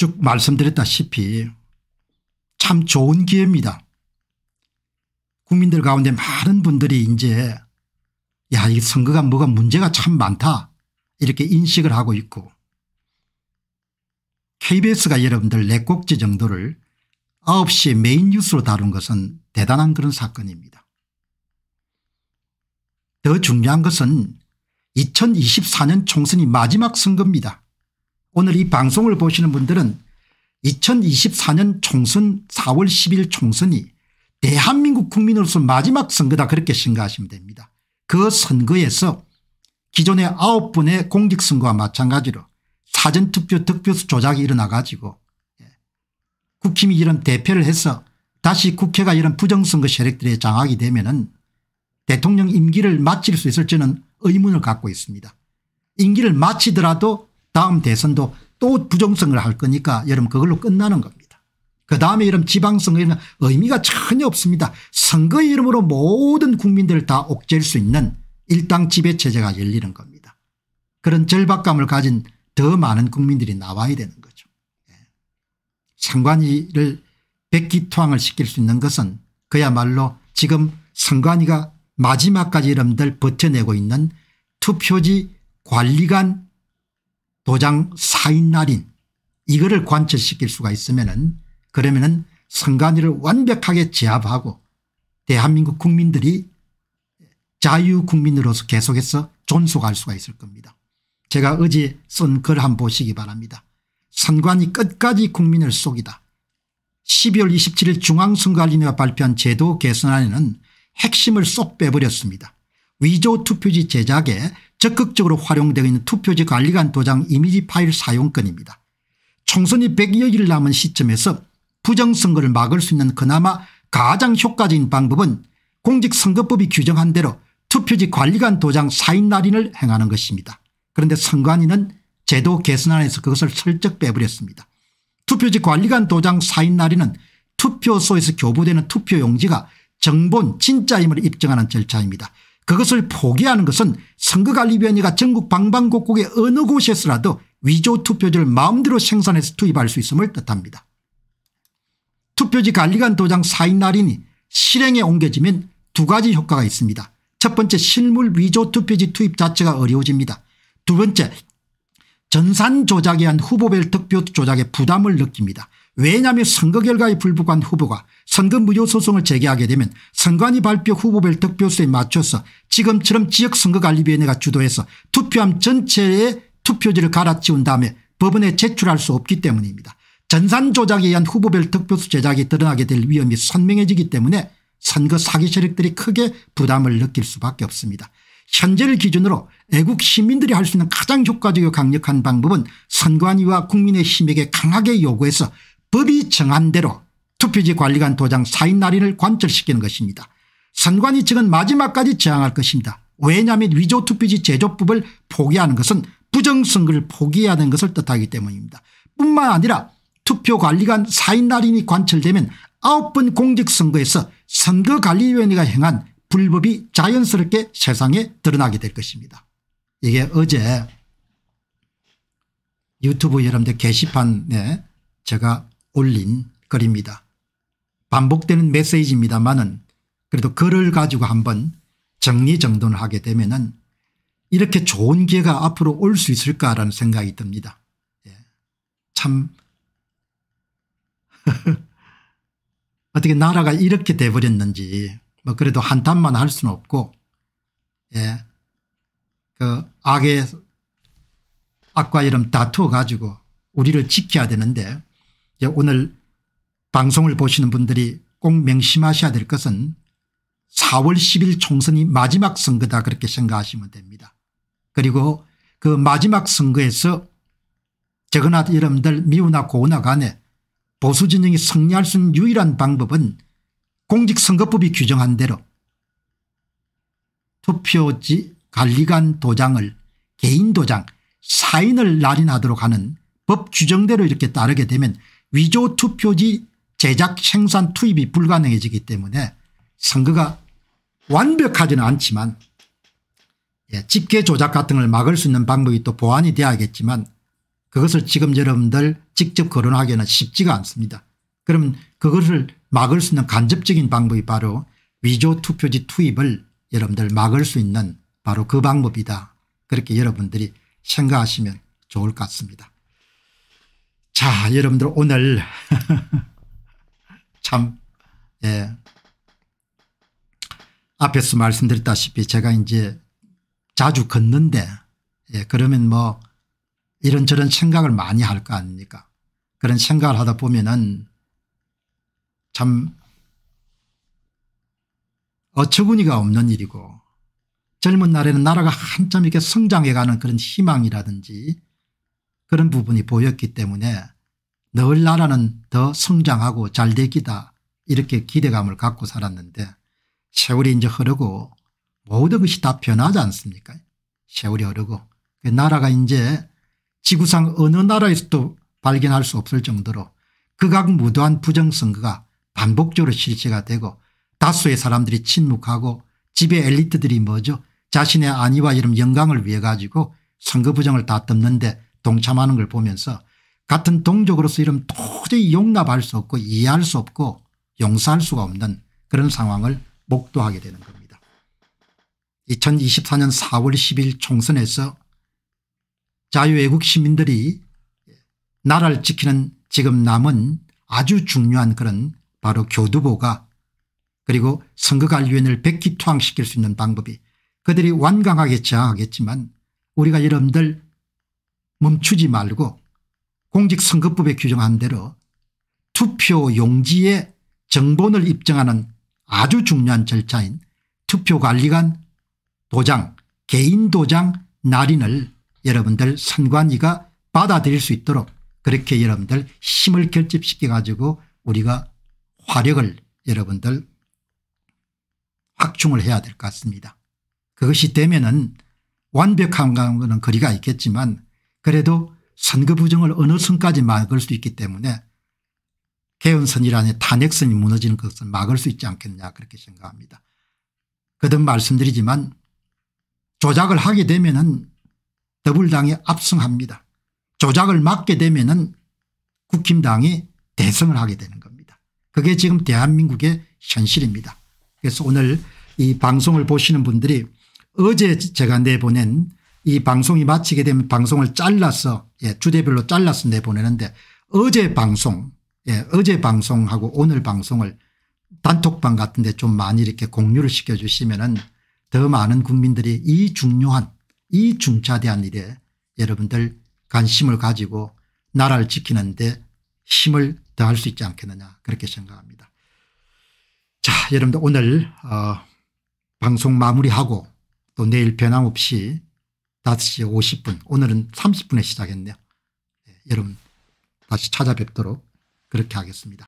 쭉 말씀드렸다시피 참 좋은 기회입니다. 국민들 가운데 많은 분들이 이제 야 이 선거가 뭐가 문제가 참 많다 이렇게 인식을 하고 있고 KBS가 여러분들 내꼭지 네 정도를 9시 메인 뉴스로 다룬 것은 대단한 그런 사건입니다. 더 중요한 것은 2024년 총선이 마지막 선거입니다. 오늘 이 방송을 보시는 분들은 2024년 총선 4월 10일 총선이 대한민국 국민으로서 마지막 선거다 그렇게 생각하시면 됩니다. 그 선거에서 기존의 9분의 공직선거와 마찬가지로 사전투표 득표수 조작이 일어나 가지고 예, 국힘이 이런 대표를 해서 다시 국회가 이런 부정선거 세력들의 장악이 되면 은 대통령 임기를 마칠 수 있을지는 의문을 갖고 있습니다. 임기를 마치더라도 다음 대선도 또부정성을할 거니까 여러분 그걸로 끝나는 겁니다. 그 다음에 여러 지방선거에는 의미가 전혀 없습니다. 선거 이름으로 모든 국민들을 다옥죄할수 있는 일당 지배체제가 열리는 겁니다. 그런 절박감을 가진 더 많은 국민들이 나와야 되는 거죠. 예. 상관이를 백기투항을 시킬 수 있는 것은 그야말로 지금 선관위가 마지막까지 여러분들 버텨내고 있는 투표지 관리관 도장 사인 날인 이거를 관철시킬 수가 있으면은 그러면은 선관위를 완벽하게 제압하고 대한민국 국민들이 자유국민으로서 계속해서 존속할 수가 있을 겁니다. 제가 어제 쓴 글한 보시기 바랍니다. 선관위 끝까지 국민을 속이다. 12월 27일 중앙선관위가 발표한 제도 개선안에는 핵심을 쏙 빼버렸습니다. 위조 투표지 제작에 적극적으로 활용되고 있는 투표지 관리관 도장 이미지 파일 사용권입니다. 총선이 100여일 남은 시점에서 부정선거를 막을 수 있는 그나마 가장 효과적인 방법은 공직선거법이 규정한 대로 투표지 관리관 도장 사인 날인을 행하는 것입니다. 그런데 선관위는 제도 개선안에서 그것을 슬쩍 빼버렸습니다. 투표지 관리관 도장 사인 날인은 투표소에서 교부되는 투표용지가 정본 진짜임을 입증하는 절차입니다. 그것을 포기하는 것은 선거관리위원회가 전국 방방곡곡의 어느 곳에서라도 위조 투표지를 마음대로 생산해서 투입할 수 있음을 뜻합니다. 투표지 관리관 도장 사인 날인이 실행에 옮겨지면 두 가지 효과가 있습니다. 첫 번째 실물 위조 투표지 투입 자체가 어려워집니다. 두 번째 전산 조작에 한 후보별 득표 조작에 부담을 느낍니다. 왜냐하면 선거 결과에 불복한 후보가 선거 무효 소송을 제기하게 되면 선관위 발표 후보별 득표수에 맞춰서 지금처럼 지역선거관리위원회가 주도해서 투표함 전체의 투표지를 갈아치운 다음에 법원에 제출할 수 없기 때문입니다. 전산 조작에 의한 후보별 득표수 제작이 드러나게 될 위험이 선명해지기 때문에 선거 사기 세력들이 크게 부담을 느낄 수밖에 없습니다. 현재를 기준으로 애국 시민들이 할 수 있는 가장 효과적이고 강력한 방법은 선관위와 국민의힘에게 강하게 요구해서 법이 정한 대로 투표지 관리관 도장 사인 날인을 관철시키는 것입니다. 선관위 측은 마지막까지 저항할 것입니다. 왜냐하면 위조 투표지 제조법을 포기하는 것은 부정선거를 포기하는 해야 것을 뜻하기 때문입니다. 뿐만 아니라 투표관리관 사인 날인이 관철되면 아홉 번 공직선거에서 선거관리위원회가 행한 불법이 자연스럽게 세상에 드러나게 될 것입니다. 이게 어제 유튜브 여러분들 게시판에 제가 올린 글입니다. 반복되는 메시지입니다마는 그래도 글을 가지고 한번 정리정돈을 하게 되면 은 이렇게 좋은 기회가 앞으로 올 수 있을까라는 생각이 듭니다. 예. 참 어떻게 나라가 이렇게 돼버렸는지 뭐 그래도 한탄만 할 수는 없고 예. 그 악의 악과 이름 다투어 가지고 우리를 지켜야 되는데 예, 오늘 방송을 보시는 분들이 꼭 명심하셔야 될 것은 4월 10일 총선이 마지막 선거다 그렇게 생각하시면 됩니다. 그리고 그 마지막 선거에서 적으나 여러분들 미우나 고우나 간에 보수 진영이 승리할 수 있는 유일한 방법은 공직선거법이 규정한 대로 투표지 관리관 도장을 개인 도장 사인을 날인하도록 하는 법 규정대로 이렇게 따르게 되면 위조 투표지 제작 생산 투입이 불가능해지기 때문에 선거가 완벽하지는 않지만 예, 집계 조작 같은 걸 막을 수 있는 방법이 또 보완이 돼야겠지만 그것을 지금 여러분들 직접 거론하기는 에 쉽지가 않습니다. 그럼 그것을 막을 수 있는 간접적인 방법이 바로 위조 투표지 투입을 여러분들 막을 수 있는 바로 그 방법이다. 그렇게 여러분들이 생각하시면 좋을 것 같습니다. 자, 여러분들 오늘 참, 예. 앞에서 말씀드렸다시피 제가 이제 자주 걷는데, 예, 그러면 뭐 이런저런 생각을 많이 할 거 아닙니까? 그런 생각을 하다 보면은 참 어처구니가 없는 일이고 젊은 날에는 나라가 한참 이렇게 성장해가는 그런 희망이라든지 그런 부분이 보였기 때문에 늘 나라는 더 성장하고 잘 되기다 이렇게 기대감을 갖고 살았는데 세월이 이제 흐르고 모든 것이 다 변하지 않습니까 세월이 흐르고 그 나라가 이제 지구상 어느 나라에서도 발견할 수 없을 정도로 그 각 무도한 부정선거가 반복적으로 실시가 되고 다수의 사람들이 침묵하고 집의 엘리트들이 뭐죠 자신의 안위와 이런 영광을 위해 가지고 선거 부정을 다 덮는데 동참하는 걸 보면서 같은 동족으로서 이런 도저히 용납할 수 없고 이해할 수 없고 용서할 수가 없는 그런 상황을 목도하게 되는 겁니다. 2024년 4월 10일 총선에서 자유외국 시민들이 나라를 지키는 지금 남은 아주 중요한 그런 바로 교두보가 그리고 선거관리위원회를 백기 투항시킬 수 있는 방법이 그들이 완강하게 저항하겠지만 우리가 여러분들 멈추지 말고 공직선거법에 규정한 대로 투표 용지에 정본을 입증하는 아주 중요한 절차인 투표관리관 도장 개인 도장 날인을 여러분들 선관위가 받아들일 수 있도록 그렇게 여러분들 힘을 결집시켜 가지고 우리가 화력을 여러분들 확충을 해야 될 것 같습니다. 그것이 되면 은 완벽한 거는 거리가 있겠지만 그래도 선거 부정을 어느 선까지 막을 수 있기 때문에 개헌선이라는 탄핵선이 무너지는 것은 막을 수 있지 않겠냐 그렇게 생각합니다. 거듭 말씀드리지만 조작을 하게 되면 은 더불당이 압승합니다. 조작을 막게 되면 은 국힘당이 대승을 하게 되는 겁니다. 그게 지금 대한민국의 현실입니다. 그래서 오늘 이 방송을 보시는 분들이 어제 제가 내보낸 이 방송이 마치게 되면 방송을 잘라서 예, 주제별로 잘라서 내보내는데 어제 방송 예, 어제 방송하고 오늘 방송을 단톡방 같은 데 좀 많이 이렇게 공유를 시켜주시면은 더 많은 국민들이 이 중요한 이 중차대한 일에 여러분들 관심을 가지고 나라를 지키는데 힘을 더할 수 있지 않겠느냐 그렇게 생각합니다. 자 여러분들 오늘 어, 방송 마무리하고 또 내일 변함없이 5시 50분 오늘은 30분에 시작했네요. 네, 여러분 다시 찾아뵙도록 그렇게 하겠습니다.